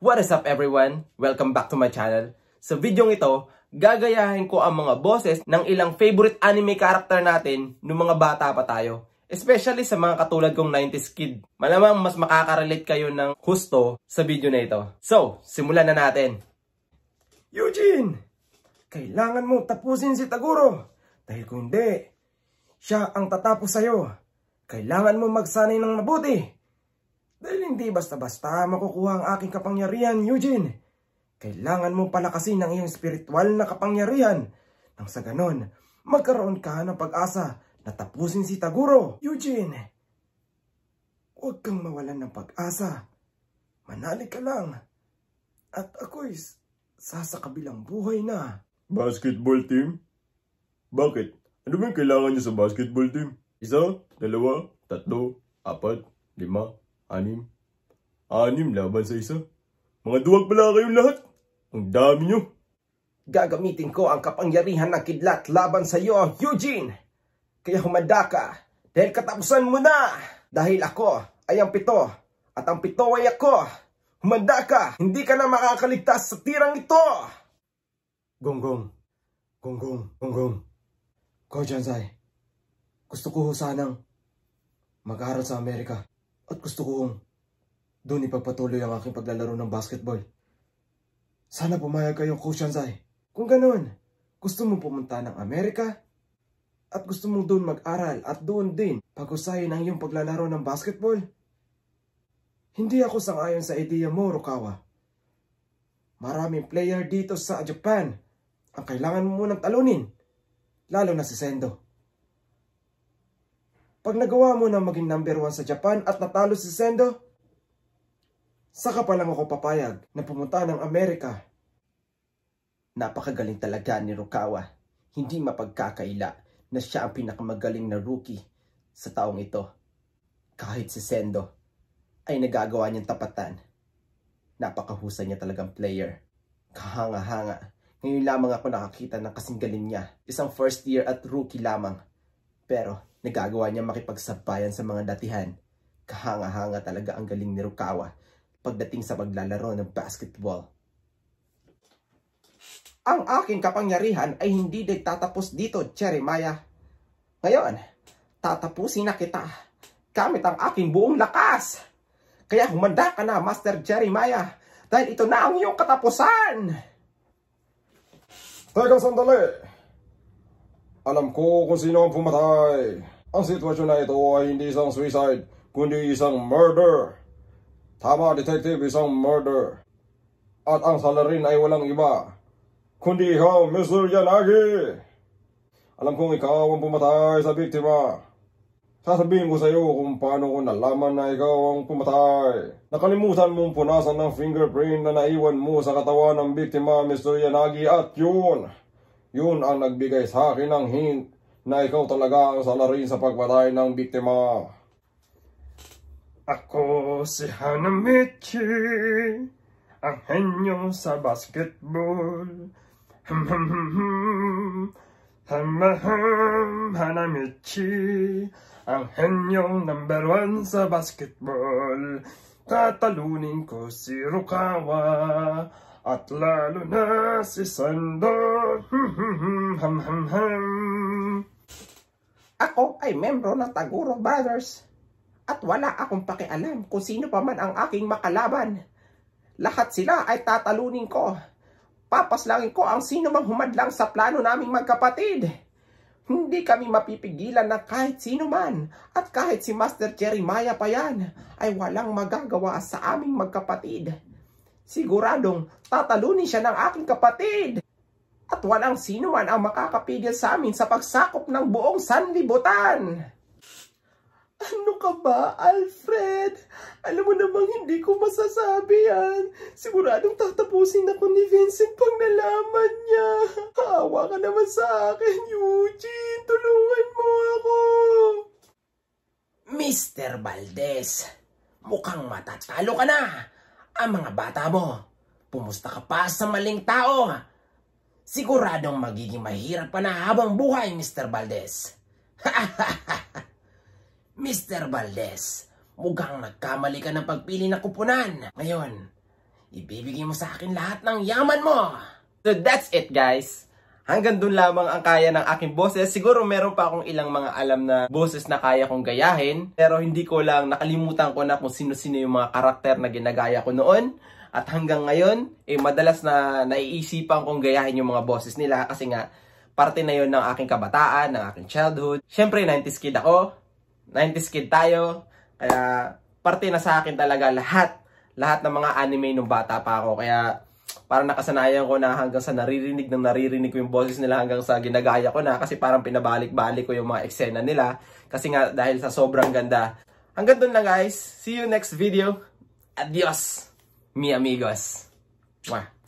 What is up everyone? Welcome back to my channel. Sa video ito, gagayahin ko ang mga bosses ng ilang favorite anime character natin nung mga bata pa tayo. Especially sa mga katulad kong 90s kid. Malamang mas makakarelate kayo ng husto sa video na ito. So, simulan na natin. Eugene! Kailangan mo tapusin si Taguro. Dahil kung hindi, siya ang tatapos sa'yo. Kailangan mo magsanay ng mabuti dahil hindi basta-basta makukuha ang aking kapangyarihan, Eugene. Kailangan mo palakasin ang iyong spiritual na kapangyarihan. Nang sa ganon, magkaroon ka ng pag-asa na tapusin si Taguro. Eugene, huwag kang mawalan ng pag-asa. Manali ka lang. At ako'y sasakabilang buhay na. Basketball team? Bakit? Ano ba kailangan niya sa basketball team? Isa, dalawa, tatlo, apat, lima, Anim? Anim laban sa isa? Mga duwag pala kayong lahat. Ang dami nyo. Gagamitin ko ang kapangyarihan ng kidlat laban sa iyo, Eugene. Kaya humanda ka dahil katapusan mo na. Dahil ako ay ang pito at ang pito ay ako. Humanda ka, hindi ka na makakaligtas sa tirang ito. Gonggong, gonggong, gonggong. Ko, Jansay, gusto ko sanang mag-aral sa Amerika. At gusto kong doon ipagpatuloy ang aking paglalaro ng basketball. Sana pumayag kayo, Coach Anzai. Kung ganoon, gusto mong pumunta ng Amerika at gusto mong doon mag-aral at doon din pag-usahin ang iyong paglalaro ng basketball. Hindi ako sangayon sa ideya mo, Rukawa. Maraming player dito sa Japan ang kailangan mo munang talunin, lalo na si Sendo. Pag nagawa mo na maging number 1 sa Japan at natalo si Sendo, saka pa lang ako papayag na pumunta ng Amerika. Napakagaling talaga ni Rukawa. Hindi mapagkakaila na siya ang pinakamagaling na rookie sa taong ito. Kahit si Sendo ay nagagawa niyang tapatan. Napakahusay niya talagang player. Kahanga-hanga. Ngayon lamang ako nakakita ng kasing galing niya. Isang first year at rookie lamang. Pero Nagagawa niya makipagsabayan sa mga datihan. Kahanga-hanga talaga ang galing ni Rukawa pagdating sa paglalaro ng basketball. Ang aking kapangyarihan ay hindi nagtatapos dito, Maya. Ngayon, tatapusin na kita gamit ang aking buong lakas. Kaya humanda ka na, Master Maya, dahil ito na ang iyong katapusan. Teka sandali! Alam ko kung sino ang pumatay. Ang sitwasyon na ito ay hindi isang suicide, kundi isang murder. Tama, detective, isang murder. At ang salarin ay walang iba, kundi ikaw, Mr. Yanagi. Alam kong ikaw ang pumatay sa biktima. Sasabihin ko sa iyo kung paano ko nalaman na ikaw ang pumatay. Nakalimutan mong punasan ng fingerprint na naiwan mo sa katawan ng biktima, Mr. Yanagi, at yun. Yun ang nagbigay sa akin ng hint na ikaw talaga ang salarin sa pagpatay ng biktima. Ako si Hanamichi, ang henyo sa basketball. Hum, Hanamichi, ang henyo number one sa basketball. Tatalunin ko si Rukawa at lalo na si Sandon hum, hum. Ako ay membro ng Taguro Brothers at wala akong pakialam kung sino pa man ang aking makalaban. Lahat sila ay tatalunin ko. Papaslangin ko ang sino mang humadlang sa plano naming magkapatid. Hindi kami mapipigilan na kahit sino man at kahit si Master Jeremiah pa yan ay walang magagawa sa aming magkapatid. Siguradong tatalunin siya ng aking kapatid at walang sino man ang makakapigil sa amin sa pagsakop ng buong sanlibutan. Ano ka ba, Alfred? Alam mo namang hindi ko masasabi yan. Siguradong tatapusin ako ni Vincent pag nalaman niya. Kawa ka naman sa akin, Eugene. Tulungan mo ako. Mr. Valdez, mukhang matatalo ka na. Ang mga bata mo, pumusta ka pa sa maling tao. Siguradong magiging mahirap pa na habang buhay, Mr. Valdez. Mr. Valdez, mukhang nagkamali ka ng pagpili ng kupunan. Ngayon, ibibigay mo sa akin lahat ng yaman mo. So that's it guys. Hanggang dun lamang ang kaya ng aking boses. Siguro meron pa akong ilang mga alam na boses na kaya kong gayahin. Pero hindi ko lang nakalimutan ko na kung sino-sino yung mga karakter na ginagaya ko noon. At hanggang ngayon, eh, madalas na naiisipan kong gayahin yung mga boses nila kasi nga, parte na yon ng aking kabataan, ng aking childhood. Siyempre, 90s kid ako, 90s kid tayo, kaya parte na sa akin talaga lahat, lahat ng mga anime nung bata pa ako. Kaya parang nakasanayan ko na hanggang sa naririnig ng naririnig ko yung boses nila hanggang sa ginagaya ko na kasi parang pinabalik-balik ko yung mga eksena nila kasi nga dahil sa sobrang ganda. Hanggang dun lang guys. See you next video. Adios! mi amigos. Mua.